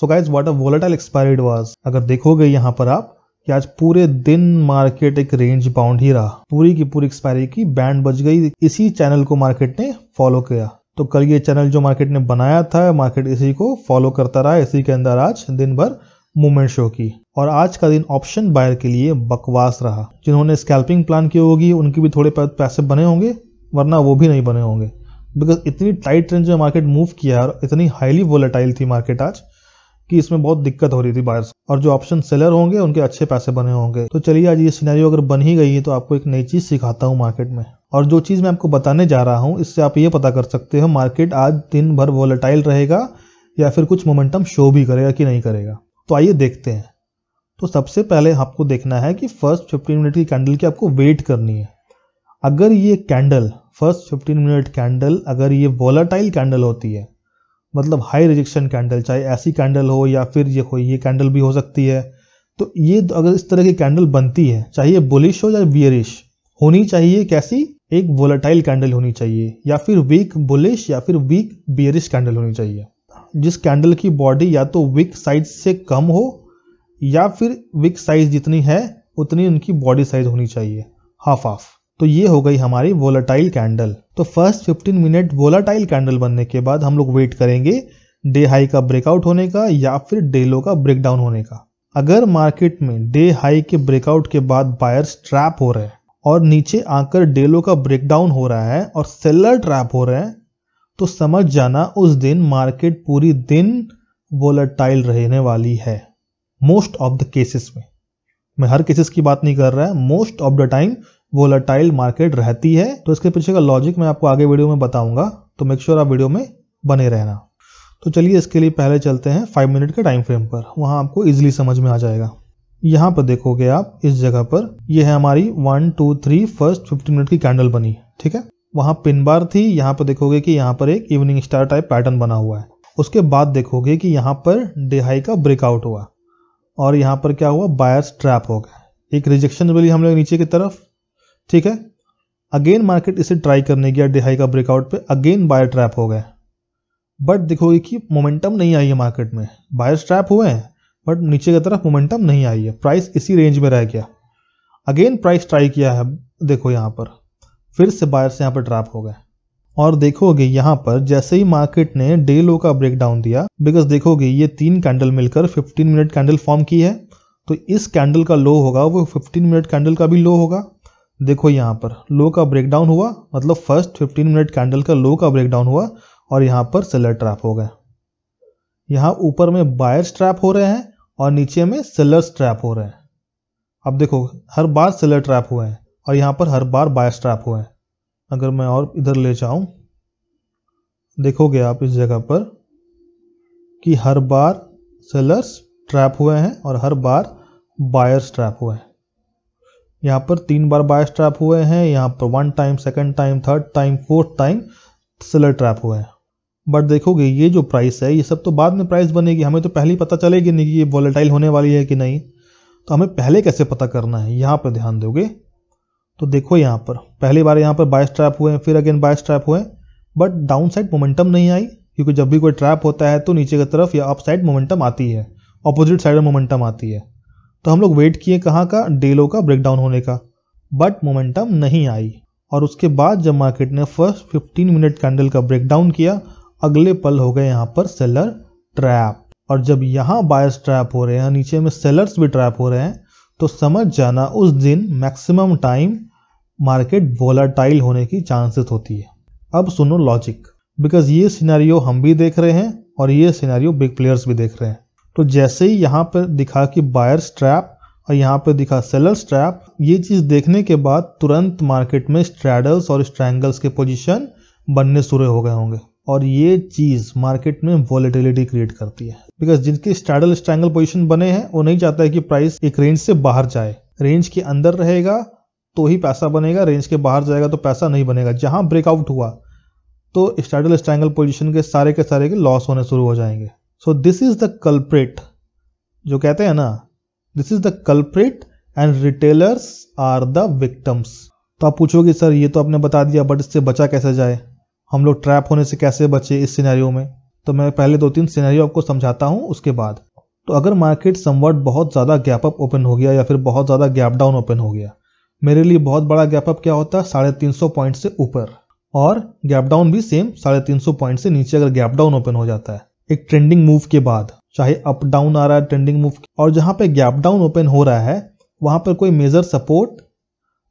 so guys what a volatile expiry was अगर देखोगे यहाँ पर आप कि आज पूरे दिन मार्केट एक रेंज बाउंड ही रहा पूरी की पूरी एक्सपायरी की बैंड बज गई इसी चैनल को मार्केट ने फॉलो किया तो कल ये चैनल जो मार्केट ने बनाया था मार्केट इसी को फॉलो करता रहा इसी के अंदर आज दिन भर मूवमेंट शो की और आज का दिन ऑप्शन बायर के लिए बकवास रहा जिन्होंने स्कैल्पिंग प्लान की होगी उनके भी थोड़े पैसे बने होंगे वरना वो भी नहीं बने होंगे बिकॉज इतनी टाइट रेंज में मार्केट मूव किया और इतनी हाईली वोलेटाइल थी मार्केट आज कि इसमें बहुत दिक्कत हो रही थी बायर्स और जो ऑप्शन सेलर होंगे उनके अच्छे पैसे बने होंगे तो चलिए आज ये सिनेरियो अगर बन ही गई है तो आपको एक नई चीज़ सिखाता हूँ मार्केट में और जो चीज़ मैं आपको बताने जा रहा हूँ इससे आप ये पता कर सकते हो मार्केट आज दिन भर वोलेटाइल रहेगा या फिर कुछ मोमेंटम शो भी करेगा कि नहीं करेगा तो आइए देखते हैं तो सबसे पहले आपको देखना है कि फर्स्ट फिफ्टीन मिनट की कैंडल की आपको वेट करनी है अगर ये candle first fifteen minute candle अगर ये वोलाटाइल कैंडल होती है मतलब हाई रिजेक्शन कैंडल चाहे ऐसी कैंडल हो या फिर ये कोई ये कैंडल भी हो सकती है तो ये अगर इस तरह की कैंडल बनती है चाहे बुलिश हो या वियरिश होनी चाहिए कैसी एक वोलाटाइल कैंडल होनी चाहिए या फिर वीक बुलिश या फिर वीक बियरिश कैंडल होनी चाहिए जिस कैंडल की बॉडी या तो विक साइज से कम हो या फिर विक साइज जितनी है उतनी उनकी बॉडी साइज होनी चाहिए हाफ हाफ तो ये हो गई हमारी वोलाटाइल कैंडल तो फर्स्ट 15 मिनट वोलाटाइल कैंडल बनने के बाद हम लोग वेट करेंगे डे हाई का ब्रेकआउट होने का या फिर डे लो का ब्रेकडाउन होने का अगर मार्केट में डे हाई के ब्रेकआउट के बाद बायर्स ट्रैप हो रहे हैं और नीचे आकर डे लो का ब्रेकडाउन हो रहा है और सेलर ट्रैप हो रहे हैं तो समझ जाना उस दिन मार्केट पूरी दिन वोलाटाइल रहने वाली है मोस्ट ऑफ द केसेस में मैं हर केसेस की बात नहीं कर रहा है most of the time volatile market रहती है तो इसके पीछे का लॉजिक मैं आपको आगे वीडियो में बताऊंगा तो मेक श्योर sure आप वीडियो में बने रहना तो चलिए इसके लिए पहले चलते हैं फाइव मिनट के टाइम फ्रेम पर वहां आपको इजिली समझ में आ जाएगा यहाँ पर देखोगे आप इस जगह पर यह है हमारी one two three first fifty minute की कैंडल बनी ठीक है वहां पिन बार थी यहाँ पर देखोगे कि यहाँ पर एक इवनिंग स्टार टाइप पैटर्न बना हुआ है उसके बाद देखोगे कि यहाँ पर डेहाई का ब्रेकआउट हुआ और यहाँ पर क्या हुआ बायर्स ट्रैप हो गया एक रिजेक्शन मिली हम लोग नीचे की तरफ ठीक है अगेन मार्केट इसे ट्राई करने गया डिहाई का ब्रेकआउट पे अगेन बायर ट्रैप हो गए बट देखोगे कि मोमेंटम नहीं आई है मार्केट में बायर ट्रैप हुए हैं बट नीचे की तरफ मोमेंटम नहीं आई है प्राइस इसी रेंज में रह गया अगेन प्राइस ट्राई किया है देखो यहाँ पर फिर से बायर्स यहाँ पर ट्रैप हो गए और देखोगे यहाँ पर जैसे ही मार्केट ने डे लो का ब्रेकडाउन दिया बिकॉज देखोगे ये तीन कैंडल मिलकर 15 मिनट कैंडल फॉर्म की है तो इस कैंडल का लो होगा वो 15 मिनट कैंडल का भी लो होगा देखो यहाँ पर लो का ब्रेकडाउन हुआ मतलब फर्स्ट 15 मिनट कैंडल का लो का ब्रेकडाउन हुआ और यहाँ पर सेलर ट्रैप हो गए यहाँ ऊपर में बायर्स ट्रैप हो रहे हैं और नीचे में सेलर्स ट्रैप हो रहे हैं अब देखो हर बार सेलर ट्रैप हुए हैं और यहाँ पर हर बार बायर्स ट्रैप हुए हैं अगर मैं और इधर ले जाऊँ देखोगे आप इस जगह पर कि हर बार सेलर्स ट्रैप हुए हैं और हर बार बायर्स ट्रैप हुए हैं यहाँ पर तीन बार बाय ट्रैप हुए हैं यहाँ पर one time second time third time fourth time seller trap हुए हैं बट देखोगे ये जो प्राइस है ये सब तो बाद में प्राइस बनेगी हमें तो पहले ही पता चलेगी नहीं कि ये वॉलेटाइल होने वाली है कि नहीं तो हमें पहले कैसे पता करना है यहाँ पर ध्यान दोगे तो देखो यहाँ पर पहली बार यहाँ पर बाय ट्रैप हुए फिर अगेन बाय ट्रैप हुए बट डाउन साइड मोमेंटम नहीं आई क्योंकि जब भी कोई ट्रैप होता है तो नीचे की तरफ या अप साइड मोमेंटम आती है अपोजिट साइड में मोमेंटम आती है तो हम लोग वेट किए कहाँ का डेलो का ब्रेकडाउन होने का बट मोमेंटम नहीं आई और उसके बाद जब मार्केट ने फर्स्ट 15 मिनट कैंडल का ब्रेकडाउन किया अगले पल हो गए यहाँ पर सेलर ट्रैप और जब यहाँ बायर्स ट्रैप हो रहे हैं नीचे में सेलर्स भी ट्रैप हो रहे हैं तो समझ जाना उस दिन मैक्सिमम टाइम मार्केट वोलाटाइल होने की चांसेस होती है अब सुनो लॉजिक बिकॉज ये सिनेरियो हम भी देख रहे हैं और ये सिनेरियो बिग प्लेयर्स भी देख रहे हैं तो जैसे ही यहाँ पर दिखा कि बायर स्ट्रैप और यहाँ पर दिखा सेलर स्ट्रैप ये चीज़ देखने के बाद तुरंत मार्केट में स्ट्रैडल्स और स्ट्रैंगल्स के पोजिशन बनने शुरू हो गए होंगे और ये चीज़ मार्केट में वॉलिटिलिटी क्रिएट करती है बिकॉज जिनके स्ट्रैडल स्ट्रैंगल पोजिशन बने हैं वो नहीं चाहता है कि प्राइस एक रेंज से बाहर जाए रेंज के अंदर रहेगा तो ही पैसा बनेगा रेंज के बाहर जाएगा तो पैसा नहीं बनेगा जहां ब्रेकआउट हुआ तो स्ट्रैडल स्ट्रैंगल पोजिशन के सारे के सारे के लॉस होने शुरू हो जाएंगे so this is the culprit जो कहते हैं ना this is the culprit and retailers are the victims तो आप पूछोगे सर ये तो आपने बता दिया बट इससे बचा कैसे जाए हम लोग ट्रैप होने से कैसे बचे इस सिनेरियो में तो मैं पहले दो तीन सिनेरियो आपको समझाता हूँ उसके बाद तो अगर मार्केट समवर्ट बहुत ज़्यादा गैप अप ओपन हो गया या फिर बहुत ज़्यादा गैप डाउन ओपन हो गया मेरे लिए बहुत बड़ा गैप अप क्या होता है साढ़े तीन सौ पॉइंट से ऊपर और गैप डाउन भी सेम साढ़े तीन सौ पॉइंट से नीचे अगर गैप डाउन ओपन हो जाता है एक ट्रेंडिंग मूव के बाद चाहे अप डाउन आ रहा है ट्रेंडिंग मूव और जहां पे गैप डाउन ओपन हो रहा है वहां पर कोई मेजर सपोर्ट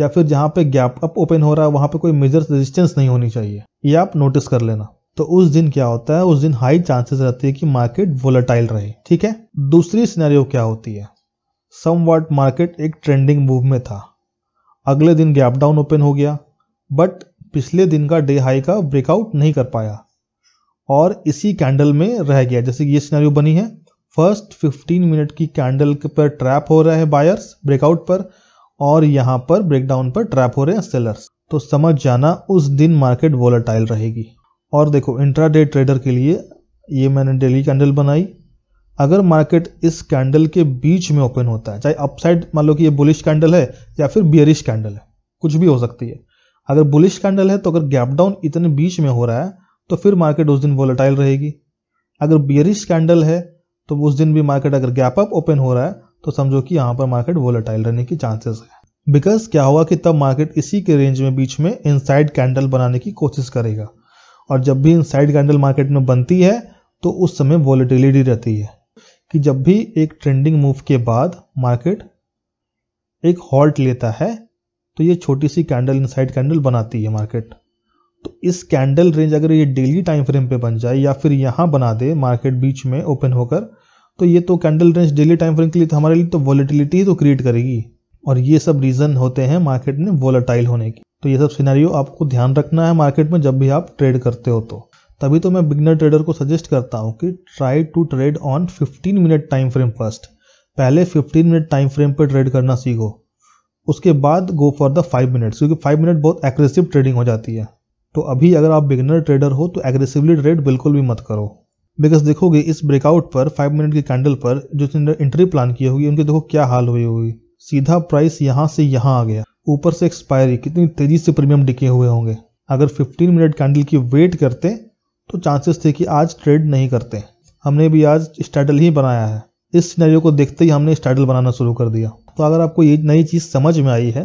या फिर जहां पे गैप अप ओपन हो रहा है वहां पे कोई मेजर रेजिस्टेंस नहीं होनी चाहिए ये आप नोटिस कर लेना तो उस दिन क्या होता है उस दिन हाई चांसेस रहती है कि मार्केट वोलेटाइल रहे ठीक है दूसरी सिनेरियो क्या होती है सम मार्केट एक ट्रेंडिंग मूव में था अगले दिन गैप डाउन ओपन हो गया बट पिछले दिन का डे हाई का ब्रेकआउट नहीं कर पाया और इसी कैंडल में रह गया जैसे ये सिनेरियो बनी है फर्स्ट 15 मिनट की कैंडल पर ट्रैप हो रहा है बायर्स ब्रेकआउट पर और यहाँ पर ब्रेकडाउन पर ट्रैप हो रहे हैं सेलर्स तो समझ जाना उस दिन मार्केट वोलाटाइल रहेगी और देखो डे ट्रेडर के लिए ये मैंने डेली कैंडल बनाई अगर मार्केट इस कैंडल के बीच में ओपन होता है चाहे अपसाइड मान लो कि ये बुलिश कैंडल है या फिर बियरिश कैंडल है कुछ भी हो सकती है अगर बुलिश कैंडल है तो अगर गैप डाउन इतने बीच में हो रहा है तो फिर मार्केट उस दिन वॉलेटाइल रहेगी अगर बियरिश कैंडल है तो उस दिन भी मार्केट अगर गैप अप ओपन हो रहा है तो समझो कि यहाँ पर मार्केट वॉलेटाइल रहने की चांसेस है बिकॉज क्या होगा कि तब मार्केट इसी के रेंज में बीच में इनसाइड कैंडल बनाने की कोशिश करेगा और जब भी इनसाइड कैंडल मार्केट में बनती है तो उस समय वॉलेटिलिटी रहती है कि जब भी एक ट्रेंडिंग मूव के बाद मार्केट एक हॉल्ट लेता है तो ये छोटी सी कैंडल इनसाइड कैंडल बनाती है मार्केट तो इस कैंडल रेंज अगर ये डेली टाइम फ्रेम पे बन जाए या फिर यहाँ बना दे मार्केट बीच में ओपन होकर तो ये तो candle range daily time frame के लिए तो हमारे लिए तो वॉलेटिलिटी ही तो क्रिएट करेगी और ये सब रीज़न होते हैं मार्केट में वॉलेटाइल होने की तो ये सब सिनारियो आपको ध्यान रखना है मार्केट में जब भी आप ट्रेड करते हो तो तभी तो मैं बिगनर ट्रेडर को सजेस्ट करता हूँ कि try to trade on 15 minute time frame first पहले 15 मिनट टाइम फ्रेम पर ट्रेड करना सीखो उसके बाद go for the five minutes क्योंकि फाइव मिनट बहुत एग्रेसिव ट्रेडिंग हो जाती है तो अभी अगर आप बिगनर ट्रेडर हो तो एग्रेसिवली ट्रेड बिल्कुल भी मत करो बिकॉज देखोगे इस ब्रेकआउट पर फाइव मिनट की कैंडल पर जो एंट्री प्लान की होगी उनके देखो क्या हाल हुई होगी सीधा प्राइस यहाँ से यहाँ आ गया ऊपर से एक्सपायरी कितनी तेजी से प्रीमियम डिके हुए होंगे अगर 15 मिनट कैंडल की वेट करते तो चांसेस थे कि आज ट्रेड नहीं करते हमने भी आज स्टैडल ही बनाया है इस सिनेरियो को देखते ही हमने स्टैडल बनाना शुरू कर दिया तो अगर आपको ये नई चीज़ समझ में आई है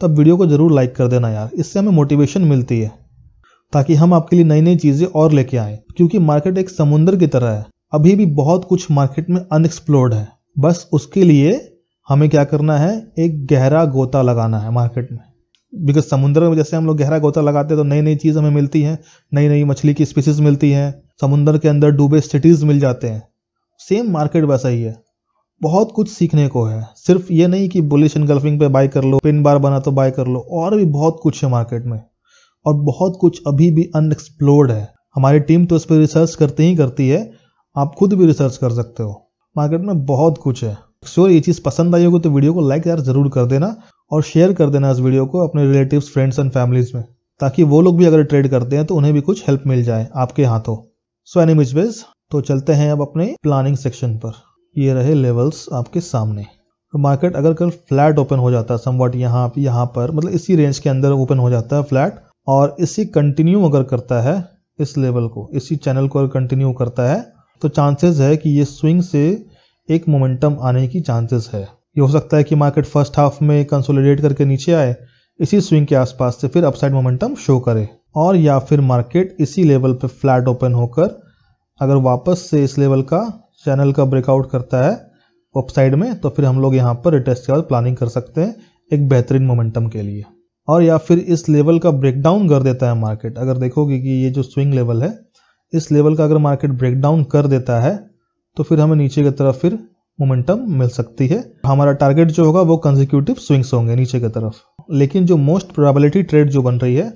तो आप वीडियो को ज़रूर लाइक कर देना यार इससे हमें मोटिवेशन मिलती है ताकि हम आपके लिए नई नई चीज़ें और लेके आए क्योंकि मार्केट एक समुन्द्र की तरह है अभी भी बहुत कुछ मार्केट में अनएक्सप्लोर्ड है बस उसके लिए हमें क्या करना है एक गहरा गोता लगाना है मार्केट में बिकॉज समुद्र में जैसे हम लोग गहरा गोता लगाते हैं तो नई नई चीज़ हमें मिलती है नई नई मछली की स्पीसीज मिलती है समुद्र के अंदर डूबे सिटीज़ मिल जाते हैं सेम मार्केट वैसा ही है बहुत कुछ सीखने को है सिर्फ ये नहीं कि बुलिश एंड गल्फिंग पे बाय कर लो पिन बार बना तो बाय कर लो और भी बहुत कुछ है मार्केट में और बहुत कुछ अभी भी अनएक्सप्लोर्ड है हमारी टीम तो इस पर रिसर्च करती ही करती है आप खुद भी रिसर्च कर सकते हो मार्केट में बहुत कुछ है श्योर ये चीज़ पसंद आई होगी तो वीडियो को लाइक यार ज़रूर कर देना और शेयर कर देना इस वीडियो को अपने रिलेटिव्स फ्रेंड्स एंड फैमिलीज में ताकि वो लोग भी अगर ट्रेड करते हैं तो उन्हें भी कुछ हेल्प मिल जाए आपके हाथों सो मिच बेस तो चलते हैं अब अपने प्लानिंग सेक्शन पर ये रहे लेवल्स आपके सामने तो मार्केट अगर कल फ्लैट ओपन हो जाता है समवट यहाँ यहाँ पर मतलब इसी रेंज के अंदर ओपन हो जाता है फ्लैट और इसी कंटिन्यू अगर करता है इस लेवल को इसी चैनल को अगर कंटिन्यू करता है तो चांसेस है कि ये स्विंग से एक मोमेंटम आने की चांसेस है ये हो सकता है कि मार्केट फर्स्ट हाफ में कंसोलिडेट करके नीचे आए इसी स्विंग के आसपास से फिर अपसाइड मोमेंटम शो करे और या फिर मार्केट इसी लेवल पे फ्लैट ओपन होकर अगर वापस से इस लेवल का चैनल का ब्रेकआउट करता है अपसाइड में तो फिर हम लोग यहाँ पर रिटेस्ट के बाद प्लानिंग कर सकते हैं एक बेहतरीन मोमेंटम के लिए और या फिर इस लेवल का ब्रेकडाउन कर देता है मार्केट अगर देखोगे कि ये जो स्विंग लेवल है इस लेवल का अगर मार्केट ब्रेकडाउन कर देता है तो फिर हमें नीचे की तरफ फिर मोमेंटम मिल सकती है हमारा टारगेट जो होगा वो कंजिक्यूटिव स्विंग्स होंगे नीचे की तरफ लेकिन जो मोस्ट प्रोबेबिलिटी ट्रेड जो बन रही है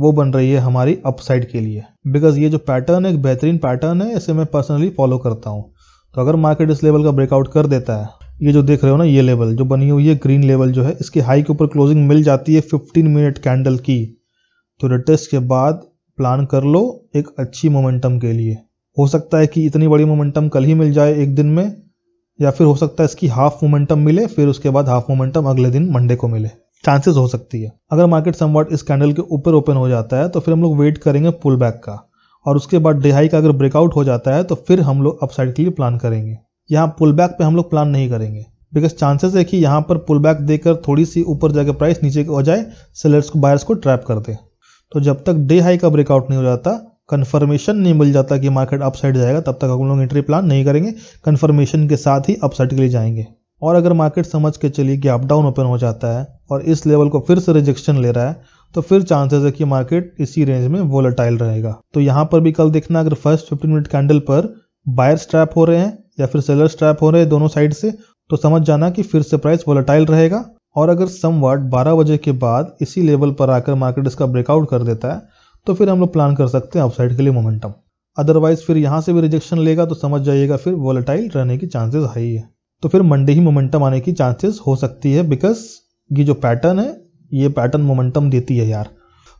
वो बन रही है हमारी अपसाइड के लिए बिकॉज ये जो पैटर्न है एक बेहतरीन पैटर्न है इसे मैं पर्सनली फॉलो करता हूँ तो अगर मार्केट इस लेवल का ब्रेकआउट कर देता है ये जो देख रहे हो ना ये लेवल जो बनी हुई है ग्रीन लेवल जो है इसकी हाई के ऊपर क्लोजिंग मिल जाती है 15 मिनट कैंडल की तो रिटेस्ट के बाद प्लान कर लो एक अच्छी मोमेंटम के लिए हो सकता है कि इतनी बड़ी मोमेंटम कल ही मिल जाए एक दिन में या फिर हो सकता है इसकी हाफ मोमेंटम मिले फिर उसके बाद हाफ मोमेंटम अगले दिन मंडे को मिले चांसेस हो सकती है अगर मार्केट समवर्ट इस कैंडल के ऊपर ओपन हो जाता है तो फिर हम लोग वेट करेंगे पुल बैक का और उसके बाद डिहाई का अगर ब्रेकआउट हो जाता है तो फिर हम लोग अपसाइड के लिए प्लान करेंगे यहाँ पुल बैक पर हम लोग प्लान नहीं करेंगे बिकॉज चांसेस है कि यहाँ पर पुल बैक देकर थोड़ी सी ऊपर जाकर प्राइस नीचे हो जाए सेलर्स को बायर्स को ट्रैप कर दे तो जब तक डे हाई का ब्रेकआउट नहीं हो जाता कन्फर्मेशन नहीं मिल जाता कि मार्केट अपसाइड जाएगा तब तक हम लोग एंट्री प्लान नहीं करेंगे कन्फर्मेशन के साथ ही अपसाइड के लिए जाएंगे और अगर मार्केट समझ के चलिए कि अपडाउन ओपन हो जाता है और इस लेवल को फिर से रिजेक्शन ले रहा है तो फिर चांसेस है कि मार्केट इसी रेंज में वोलाटाइल रहेगा तो यहाँ पर भी कल देखना अगर फर्स्ट 15 मिनट कैंडल पर बायर स्ट्रैप हो रहे हैं या फिर सेलर स्ट्रैप हो रहे दोनों साइड से तो समझ जाना कि फिर से प्राइस वोलेटाइल रहेगा और अगर समवाट बारह बजे के बाद इसी लेवल पर आकर मार्केट इसका ब्रेकआउट कर देता है तो फिर हम लोग प्लान कर सकते हैं अपसाइड के लिए मोमेंटम अदरवाइज फिर यहाँ से भी रिजेक्शन लेगा तो समझ जाइएगा फिर वोलेटाइल रहने की चांसेस हाई है तो फिर मंडे ही मोमेंटम आने की चांसेस हो सकती है बिकॉज ये जो पैटर्न है ये पैटर्न मोमेंटम देती है यार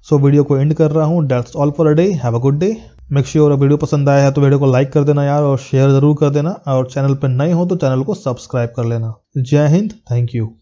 सो so, वीडियो को एंड कर रहा हूँ that's all for a day have a good day make sure sure video पसंद आया है तो वीडियो को लाइक कर देना यार और शेयर ज़रूर कर देना और चैनल पर नए हो तो चैनल को सब्सक्राइब कर लेना जय हिंद थैंक यू